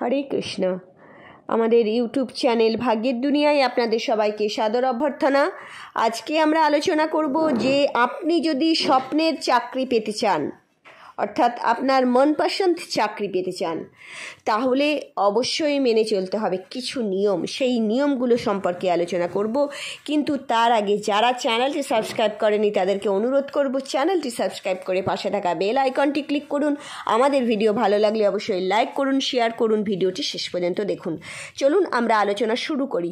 হরে কৃষ্ণ আমাদের YouTube channel ভাগ্যের দুনিয়ায় আপনাদের সবাইকে সাদর অভ্যর্থনা আজকে আমরা আলোচনা করব যে আপনি যদি স্বপ্নের চাকরি পেতে চান অর্থাৎ আপনার মনপসন্দ চাকরি পেতে চান তাহলে অবশ্যই মেনে চলতে হবে কিছু নিয়ম সেই নিয়মগুলো সম্পর্কে আলোচনা করব কিন্তু তার আগে যারা চ্যানেলটি সাবস্ক্রাইব করেনি তাদেরকে অনুরোধ করব চ্যানেলটি সাবস্ক্রাইব করে পাশে থাকা বেল আইকনটি ক্লিক করুন আমাদের ভিডিও ভালো লাগলে অবশ্যই লাইক করুন শেয়ার করুন ভিডিওটি শেষ পর্যন্ত দেখুন চলুন আমরা আলোচনা শুরু করি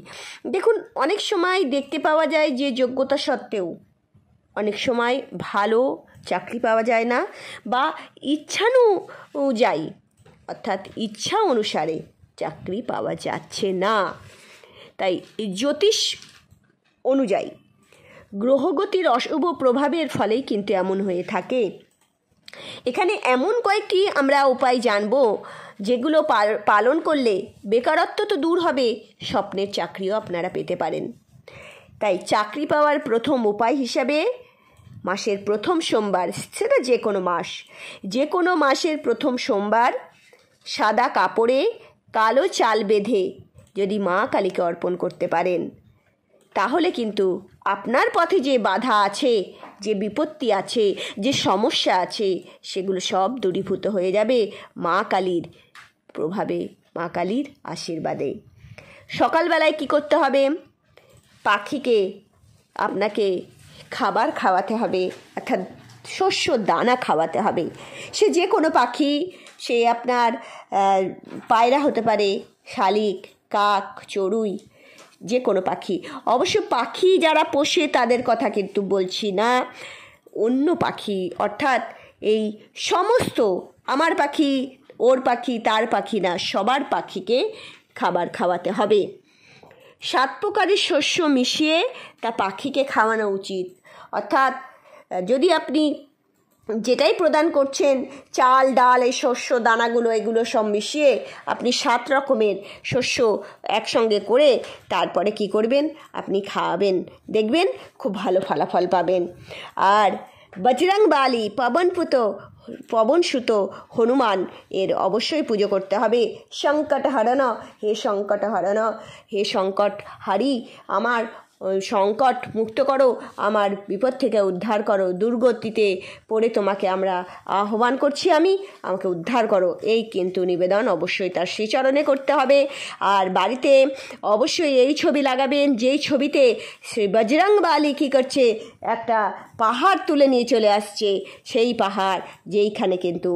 দেখুন অনেক সময় দেখতে পাওয়া যায় যে যোগ্যতা সত্ত্বেও অনেক সময় ভালো চাকরি পাওয়া যায় না বা ইচ্ছানুযায়ী অর্থাৎ ইচ্ছা অনুসারে চাকরি পাওয়া যাচ্ছে না তাই জ্যোতিষ অনুযায়ী গ্রহগতির অশুভ প্রভাবের ফলেই কিন্তু এমন হয়ে থাকে এখানে এমন কয়েকটি আমরা উপায় জানব যেগুলো পালন করলে বেকারত্ব তো দূর হবে স্বপ্নের চাকরিও আপনারা পেতে পারেন তাই চাকরি পাওয়ার প্রথম উপায় হিসাবে মাসের প্রথম সোমবার সেটা যে কোনো মাস যে কোনো মাসের প্রথম সোমবার সাদা কাপড়ে কালো চাল বেঁধে যদি মা কালীকে অর্পণ করতে পারেন তাহলে কিন্তু আপনার পথে যে বাধা আছে যে বিপত্তি আছে যে সমস্যা আছে সেগুলো সব দূরীভূত হয়ে যাবে মা কালীর প্রভাবে মা কালীর আশীর্বাদে সকালবেলায় কি করতে হবে পাখিকে আপনাকে খাবার খাওয়াতে হবে অর্থাৎ শস্য দানা খাওয়াতে হবে সে যে কোনো পাখি সে আপনার পায়রা হতে পারে শালিক কাক চড়ুই যে কোনো পাখি অবশ্য পাখি যারা পোষে তাদের কথা কিন্তু বলছি না অন্য পাখি অর্থাৎ এই সমস্ত আমার পাখি ওর পাখি তার পাখি না সবার পাখিকে খাবার খাওয়াতে হবে সাত প্রকারের শস্য মিশিয়ে তা পাখিকে খাওয়ানো উচিত অর্থাৎ যদি আপনি যেটাই প্রদান করছেন চাল ডাল এই শস্য দানাগুলো এগুলো সব মিশিয়ে আপনি সাত রকমের শস্য একসঙ্গে করে তারপরে কি করবেন আপনি খাওয়াবেন দেখবেন খুব ভালো ফলাফল পাবেন আর বজরং বালি পবনপুত সুতো হনুমান এর অবশ্যই পুজো করতে হবে সংকট হারানো হে সংকট হারানো হে সংকট হারি আমার সংকট মুক্ত করো আমার বিপদ থেকে উদ্ধার করো দুর্গতিতে পড়ে তোমাকে আমরা আহ্বান করছি আমি আমাকে উদ্ধার করো এই কিন্তু নিবেদন অবশ্যই তার শ্রীচরণে করতে হবে আর বাড়িতে অবশ্যই এই ছবি লাগাবেন যেই ছবিতে শ্রী বজরং বালি কী করছে একটা পাহাড় তুলে নিয়ে চলে আসছে সেই পাহাড় যেইখানে কিন্তু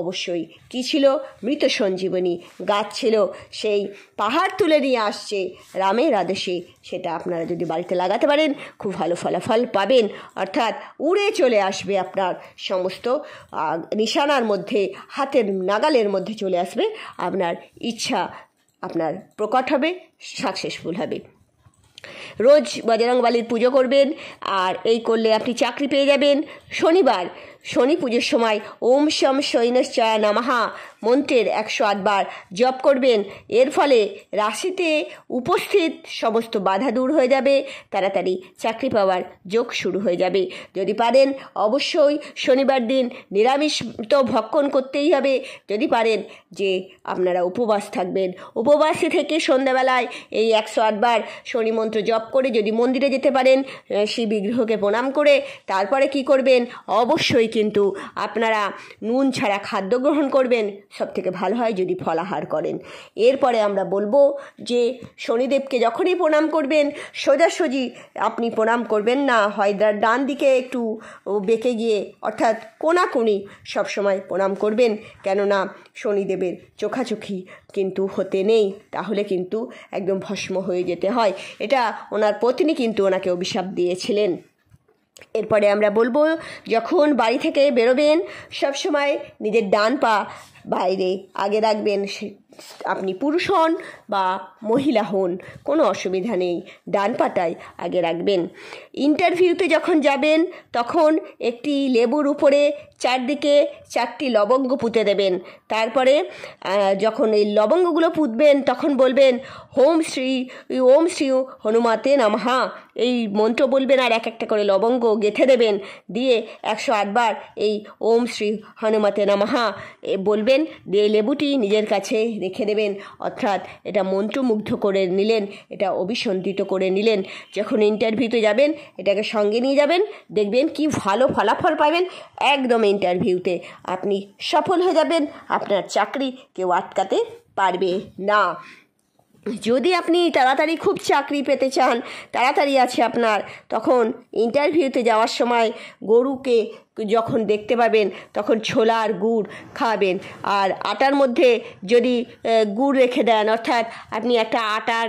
অবশ্যই কি ছিল মৃত সঞ্জীবনী গাছ ছিল সেই পাহাড় তুলে নিয়ে আসছে রামের আদেশে সেটা আপনারা যদি বাড়িতে লাগাতে পারেন খুব ভালো ফলাফল পাবেন অর্থাৎ উড়ে চলে আসবে আপনার সমস্ত নিশানার মধ্যে হাতের নাগালের মধ্যে চলে আসবে আপনার ইচ্ছা আপনার প্রকট হবে সাকসেসফুল হবে রোজ বজরংবালির পুজো করবেন আর এই করলে আপনি চাকরি পেয়ে যাবেন শনিবার শনি পুজোর সময় ওম শম সৈন্যশ্চয়া নামাহা মন্ত্রের একশো আটবার জপ করবেন এর ফলে রাশিতে উপস্থিত সমস্ত বাধা দূর হয়ে যাবে তাড়াতাড়ি চাকরি পাওয়ার যোগ শুরু হয়ে যাবে যদি পারেন অবশ্যই শনিবার দিন নিরামিষ তো ভক্ষণ করতেই হবে যদি পারেন যে আপনারা উপবাস থাকবেন উপবাসে থেকে সন্ধ্যাবেলায় এই একশো আটবার শনি মন্ত্র জপ করে যদি মন্দিরে যেতে পারেন শিব বিগ্রহকে প্রণাম করে তারপরে কি করবেন অবশ্যই কিন্তু আপনারা নুন ছাড়া খাদ্য গ্রহণ করবেন সবথেকে ভালো হয় যদি ফলাহার করেন এরপরে আমরা বলবো যে শনিদেবকে যখনই প্রণাম করবেন সোজাসুজি আপনি প্রণাম করবেন না হয়দার ডান দিকে একটু বেঁকে গিয়ে অর্থাৎ কোনাকুনি সবসময় প্রণাম করবেন কেননা শনিদেবের চোখাচোখি কিন্তু হতে নেই তাহলে কিন্তু একদম ভস্ম হয়ে যেতে হয় এটা ওনার পত্নী কিন্তু ওনাকে অভিশাপ দিয়েছিলেন এরপরে আমরা বলবো যখন বাড়ি থেকে বেরোবেন সবসময় নিজের ডান পা বাইরে আগে রাখবেন আপনি পুরুষ হন বা মহিলা হন কোনো অসুবিধা নেই ডান পাতায় আগে রাখবেন ইন্টারভিউতে যখন যাবেন তখন একটি লেবুর উপরে চারদিকে চারটি লবঙ্গ পুঁতে দেবেন তারপরে যখন এই লবঙ্গগুলো পুঁতবেন তখন বলবেন হোম শ্রী ওম শ্রী হনুমাতে নামহা এই মন্ত্র বলবেন আর এক একটা করে লবঙ্গ গেথে দেবেন দিয়ে একশো আটবার এই ওম শ্রী হনুমাতে নামহা বলবেন দিয়ে লেবুটি নিজের কাছে রেখে দেবেন অর্থাৎ এটা মন্ত্রমুগ্ধ করে নিলেন এটা অভিসন্ধিত করে নিলেন যখন ইন্টারভিউতে যাবেন এটাকে সঙ্গে নিয়ে যাবেন দেখবেন কি ভালো ফলাফল পাবেন একদম ইন্টারভিউতে আপনি সফল হয়ে যাবেন আপনার চাকরি কেউ আটকাতে পারবে না যদি আপনি তাড়াতাড়ি খুব চাকরি পেতে চান তাড়াতাড়ি আছে আপনার তখন ইন্টারভিউতে যাওয়ার সময় গরুকে যখন দেখতে পাবেন তখন ছোলা আর গুড় খাওয়াবেন আর আটার মধ্যে যদি গুড় রেখে দেন অর্থাৎ আপনি একটা আটার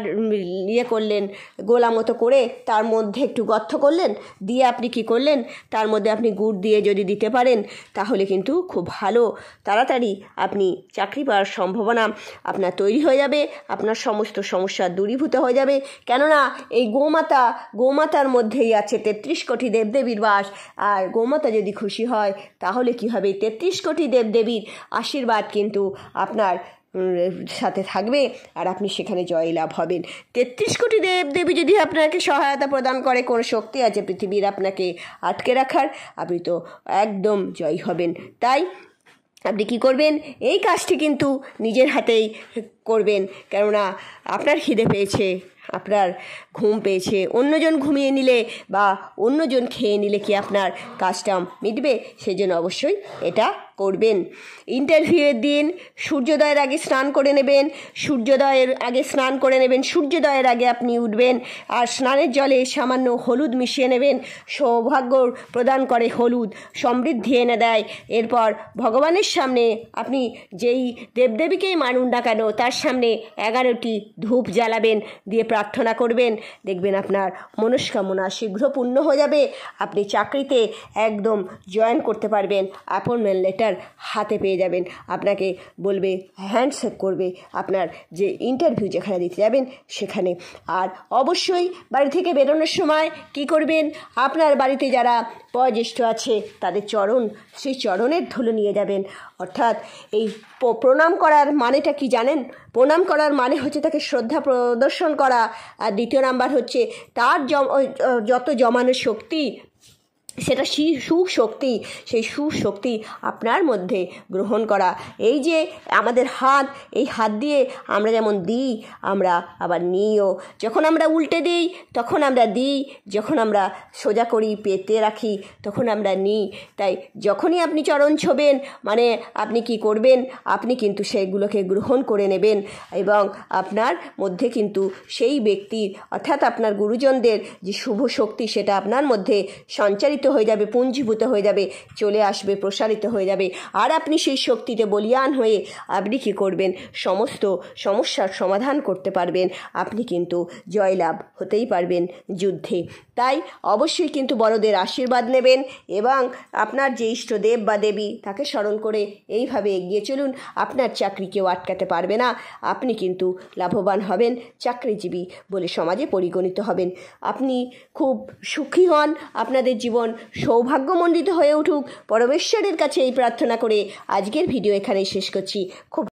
ইয়ে করলেন গোলা মতো করে তার মধ্যে একটু গর্থ করলেন দিয়ে আপনি কি করলেন তার মধ্যে আপনি গুড় দিয়ে যদি দিতে পারেন তাহলে কিন্তু খুব ভালো তাড়াতাড়ি আপনি চাকরি পাওয়ার সম্ভাবনা আপনার তৈরি হয়ে যাবে আপনার সমস্ত সমস্যা দূরীভূত হয়ে যাবে কেননা এই গোমাতা গোমাতার মধ্যেই আছে তেত্রিশ কোটি দেবদেবীর বাস আর গোমাতা যদি খুশি হয় তাহলে কী হবে তেত্রিশ কোটি দেবদেবীর আশীর্বাদ কিন্তু আপনার সাথে থাকবে আর আপনি সেখানে জয়লাভ হবেন তেত্রিশ কোটি দেব দেবী যদি আপনাকে সহায়তা প্রদান করে কোনো শক্তি আছে পৃথিবীর আপনাকে আটকে রাখার আপনি তো একদম জয়ী হবেন তাই আপনি কি করবেন এই কাজটি কিন্তু নিজের হাতেই করবেন কেননা আপনার খিদে পেয়েছে আপনার ঘুম পেয়েছে অন্যজন ঘুমিয়ে নিলে বা অন্যজন খেয়ে নিলে কি আপনার কাজটা মিটবে সেজন্য অবশ্যই এটা করবেন ইন্টারভিউয়ের দিন সূর্যোদয়ের আগে স্নান করে নেবেন সূর্যোদয়ের আগে স্নান করে নেবেন সূর্যোদয়ের আগে আপনি উঠবেন আর স্নানের জলে সামান্য হলুদ মিশিয়ে নেবেন সৌভাগ্য প্রদান করে হলুদ সমৃদ্ধি এনে দেয় এরপর ভগবানের সামনে আপনি যেই দেবদেবীকেই মানুন না কেন তার সামনে এগারোটি ধূপ জ্বালাবেন দিয়ে প্রার্থনা করবেন দেখবেন আপনার মনস্কামনা শীঘ্র পূর্ণ হয়ে যাবে আপনি চাকরিতে একদম জয়েন করতে পারবেন অ্যাপয়েন্টমেন্ট লেটার সেটার হাতে পেয়ে যাবেন আপনাকে বলবে হ্যান্ডশেক করবে আপনার যে ইন্টারভিউ যেখানে দিতে যাবেন সেখানে আর অবশ্যই বাড়ি থেকে বেরোনোর সময় কি করবেন আপনার বাড়িতে যারা বয়োজ্যেষ্ঠ আছে তাদের চরণ সেই চরণের ধুলো নিয়ে যাবেন অর্থাৎ এই প্রণাম করার মানেটা কি জানেন প্রণাম করার মানে হচ্ছে তাকে শ্রদ্ধা প্রদর্শন করা আর দ্বিতীয় নাম্বার হচ্ছে তার যত জমানো শক্তি সেটা সুশক্তি সেই সুশক্তি আপনার মধ্যে গ্রহণ করা এই যে আমাদের হাত এই হাত দিয়ে আমরা যেমন দিই আমরা আবার নিইও যখন আমরা উল্টে দিই তখন আমরা দিই যখন আমরা সোজা করি পেতে রাখি তখন আমরা নিই তাই যখনই আপনি চরণ ছোবেন মানে আপনি কি করবেন আপনি কিন্তু সেগুলোকে গ্রহণ করে নেবেন এবং আপনার মধ্যে কিন্তু সেই ব্যক্তির অর্থাৎ আপনার গুরুজনদের যে শুভ শক্তি সেটা আপনার মধ্যে সঞ্চারিত প্রসারিত হয়ে যাবে পুঞ্জীভূত হয়ে যাবে চলে আসবে প্রসারিত হয়ে যাবে আর আপনি সেই শক্তিতে বলিয়ান হয়ে আপনি কি করবেন সমস্ত সমস্যার সমাধান করতে পারবেন আপনি কিন্তু জয়লাভ হতেই পারবেন যুদ্ধে তাই অবশ্যই কিন্তু বড়দের আশীর্বাদ নেবেন এবং আপনার যে ইষ্ট দেব বা দেবী তাকে স্মরণ করে এইভাবে এগিয়ে চলুন আপনার চাকরি কেউ আটকাতে পারবে না আপনি কিন্তু লাভবান হবেন চাকরিজীবী বলে সমাজে পরিগণিত হবেন আপনি খুব সুখী হন আপনাদের জীবন সৌভাগ্যমণ্ডিত হয়ে উঠুক পরমেশ্বরের কাছে এই প্রার্থনা করে আজকের ভিডিও এখানেই শেষ করছি খুব